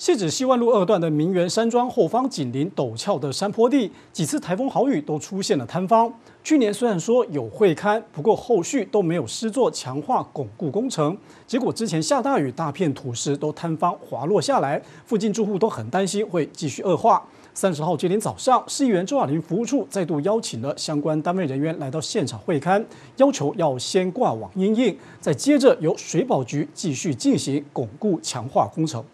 谢止西万路二段的名园山庄后方紧邻陡峭的山坡地，几次台风豪雨都出现了坍方。去年虽然说有会勘，不过后续都没有施作强化巩固工程，结果之前下大雨，大片土石都坍方滑落下来，附近住户都很担心会继续恶化。三十号这天早上，市议员周亚玲服务处再度邀请了相关单位人员来到现场会勘，要求要先挂网阴应，再接着由水保局继续进行巩固强化工程。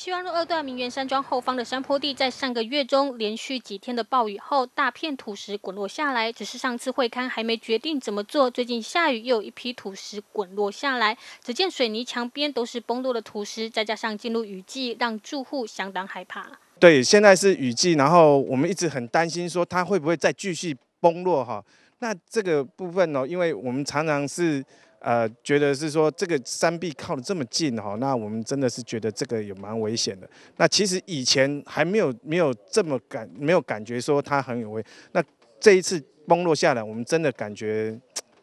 希望路二段名园山庄后方的山坡地，在上个月中连续几天的暴雨后，大片土石滚落下来。只是上次会刊还没决定怎么做，最近下雨又有一批土石滚落下来。只见水泥墙边都是崩落的土石，再加上进入雨季，让住户相当害怕。对，现在是雨季，然后我们一直很担心，说它会不会再继续崩落哈？那这个部分呢？因为我们常常是。呃，觉得是说这个山壁靠的这么近哈，那我们真的是觉得这个也蛮危险的。那其实以前还没有没有这么感，没有感觉说它很有危。那这一次崩落下来，我们真的感觉，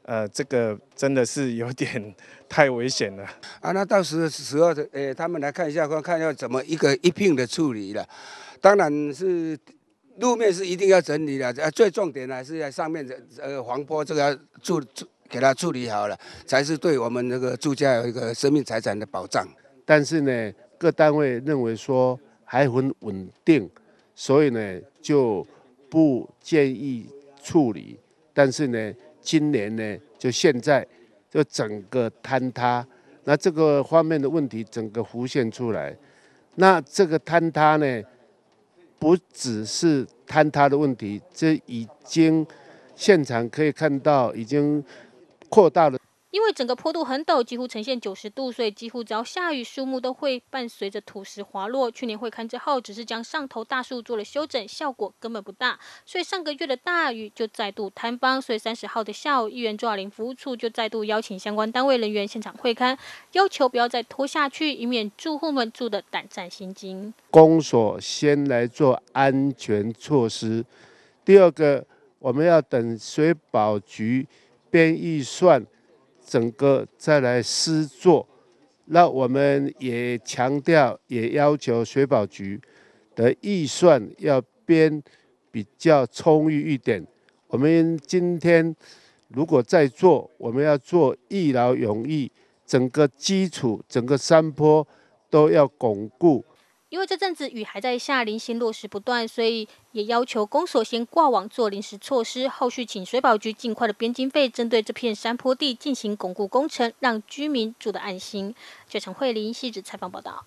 呃，这个真的是有点太危险了。啊，那到时时候呃，他们来看一下，看看要怎么一个一并的处理了。当然是路面是一定要整理的，呃，最重点还是在上面的呃黄坡这个注注给他处理好了，才是对我们那个住家有一个生命财产的保障。但是呢，各单位认为说还很稳定，所以呢就不建议处理。但是呢，今年呢就现在就整个坍塌，那这个方面的问题整个浮现出来。那这个坍塌呢，不只是坍塌的问题，这已经现场可以看到已经。扩大了，因为整个坡度很陡，几乎呈现九十度，所以几乎只要下雨，树木都会伴随着土石滑落。去年会勘之后，只是将上头大树做了修整，效果根本不大，所以上个月的大雨就再度坍方。所以三十号的下午，议员周二林服务处就再度邀请相关单位人员现场会勘，要求不要再拖下去，以免住户们住的胆战心惊。公所先来做安全措施，第二个我们要等水保局。编预算，整个再来施作，那我们也强调，也要求水保局的预算要编比较充裕一点。我们今天如果在做，我们要做一劳永逸，整个基础、整个山坡都要巩固。因为这阵子雨还在下，零星落石不断，所以也要求公所先挂网做临时措施，后续请水保局尽快的编经费，针对这片山坡地进行巩固工程，让居民住得安心。记者陈慧细致采访报道。